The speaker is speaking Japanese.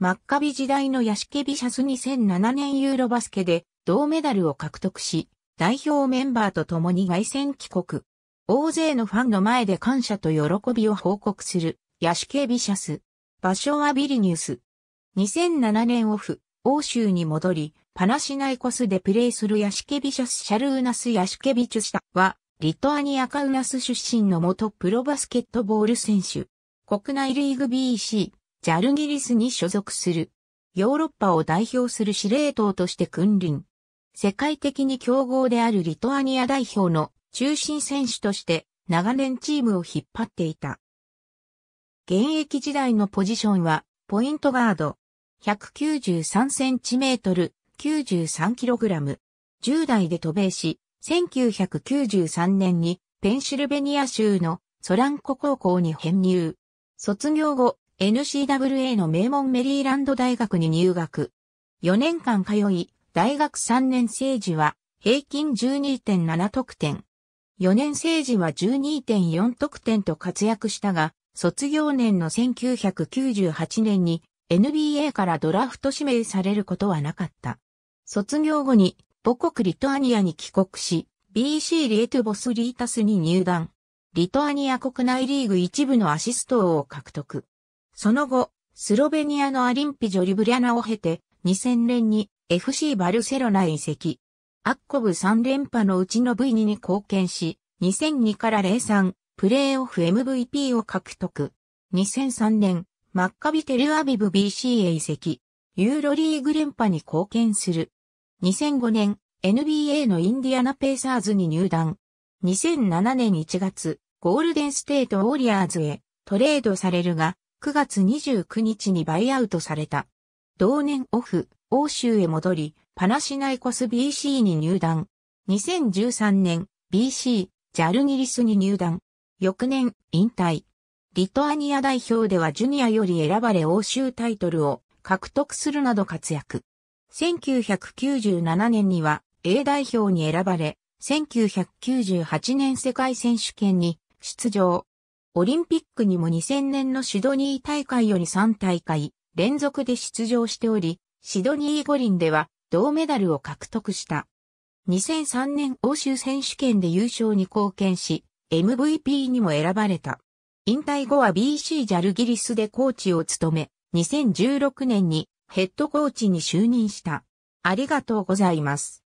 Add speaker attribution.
Speaker 1: マッカビ時代のヤシケビシャス2007年ユーロバスケで銅メダルを獲得し、代表メンバーと共に凱旋帰国。大勢のファンの前で感謝と喜びを報告する、ヤシケビシャス。場所はビリニュース。2007年オフ、欧州に戻り、パナシナイコスでプレーするヤシケビシャス・シャルーナス・ヤシケビチュシタは、リトアニアカウナス出身の元プロバスケットボール選手。国内リーグ BC、ジャルギリスに所属する。ヨーロッパを代表する司令塔として君臨。世界的に強豪であるリトアニア代表の中心選手として長年チームを引っ張っていた。現役時代のポジションはポイントガード。193センチメートル、93キログラム。10代で渡米し、1993年にペンシルベニア州のソランコ高校に編入。卒業後、NCWA の名門メリーランド大学に入学。4年間通い、大学3年生時は平均12.7得点。4年生時は12.4得点と活躍したが、卒業年の1998年に NBA からドラフト指名されることはなかった。卒業後に母国リトアニアに帰国し、BC リエトゥボスリータスに入団。リトアニア国内リーグ一部のアシスト王を獲得。その後、スロベニアのアリンピジョ・リブリャナを経て、2000年に FC バルセロナへ移籍。アッコブ3連覇のうちの V2 に貢献し、2002から03、プレーオフ MVP を獲得。2003年、マッカビテルアビブ BC へ移籍。ユーロリーグ連覇に貢献する。2005年、NBA のインディアナペーサーズに入団。2007年1月、ゴールデンステートウォリアーズへトレードされるが、9月29日にバイアウトされた。同年オフ、欧州へ戻り、パナシナイコス BC に入団。2013年、BC、ジャルギリスに入団。翌年、引退。リトアニア代表ではジュニアより選ばれ欧州タイトルを獲得するなど活躍。1997年には A 代表に選ばれ、1998年世界選手権に出場。オリンピックにも2000年のシドニー大会より3大会連続で出場しており、シドニー五輪では銅メダルを獲得した。2003年欧州選手権で優勝に貢献し、MVP にも選ばれた。引退後は BC ジャルギリスでコーチを務め、2016年にヘッドコーチに就任した。ありがとうございます。